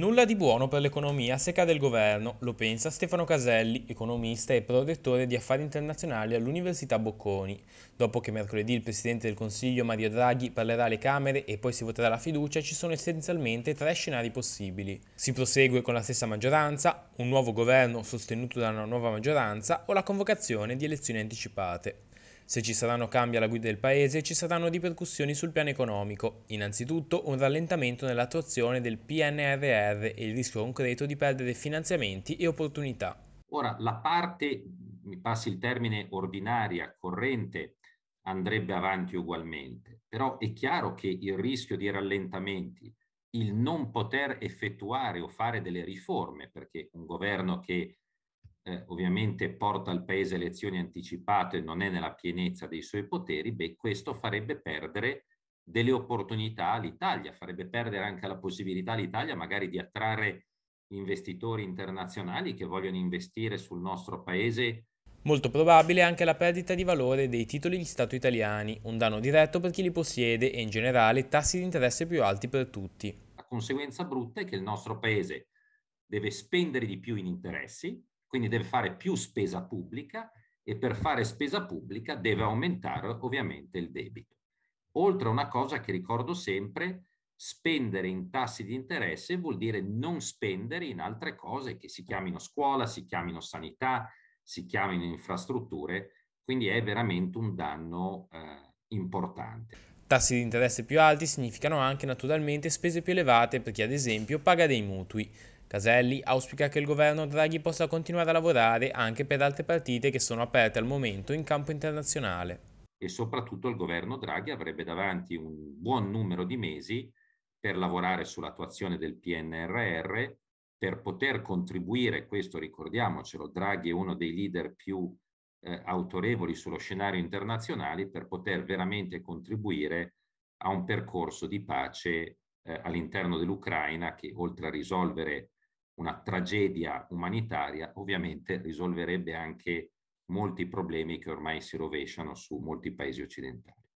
Nulla di buono per l'economia se cade il governo, lo pensa Stefano Caselli, economista e protettore di affari internazionali all'Università Bocconi. Dopo che mercoledì il Presidente del Consiglio Mario Draghi parlerà alle Camere e poi si voterà la fiducia, ci sono essenzialmente tre scenari possibili. Si prosegue con la stessa maggioranza, un nuovo governo sostenuto da una nuova maggioranza o la convocazione di elezioni anticipate. Se ci saranno cambi alla guida del Paese ci saranno ripercussioni sul piano economico, innanzitutto un rallentamento nell'attuazione del PNRR e il rischio concreto di perdere finanziamenti e opportunità. Ora, la parte, mi passi il termine ordinaria, corrente, andrebbe avanti ugualmente, però è chiaro che il rischio di rallentamenti, il non poter effettuare o fare delle riforme, perché un governo che eh, ovviamente porta al Paese elezioni anticipate e non è nella pienezza dei suoi poteri, beh, questo farebbe perdere delle opportunità all'Italia, farebbe perdere anche la possibilità all'Italia magari di attrarre investitori internazionali che vogliono investire sul nostro Paese. Molto probabile anche la perdita di valore dei titoli di Stato italiani, un danno diretto per chi li possiede e in generale tassi di interesse più alti per tutti. La conseguenza brutta è che il nostro Paese deve spendere di più in interessi, quindi deve fare più spesa pubblica e per fare spesa pubblica deve aumentare ovviamente il debito. Oltre a una cosa che ricordo sempre, spendere in tassi di interesse vuol dire non spendere in altre cose che si chiamino scuola, si chiamino sanità, si chiamino infrastrutture, quindi è veramente un danno eh, importante. Tassi di interesse più alti significano anche naturalmente spese più elevate per chi ad esempio paga dei mutui. Caselli auspica che il governo Draghi possa continuare a lavorare anche per altre partite che sono aperte al momento in campo internazionale. E soprattutto il governo Draghi avrebbe davanti un buon numero di mesi per lavorare sull'attuazione del PNRR, per poter contribuire, questo ricordiamocelo, Draghi è uno dei leader più eh, autorevoli sullo scenario internazionale, per poter veramente contribuire a un percorso di pace eh, all'interno dell'Ucraina che oltre a risolvere una tragedia umanitaria, ovviamente risolverebbe anche molti problemi che ormai si rovesciano su molti paesi occidentali.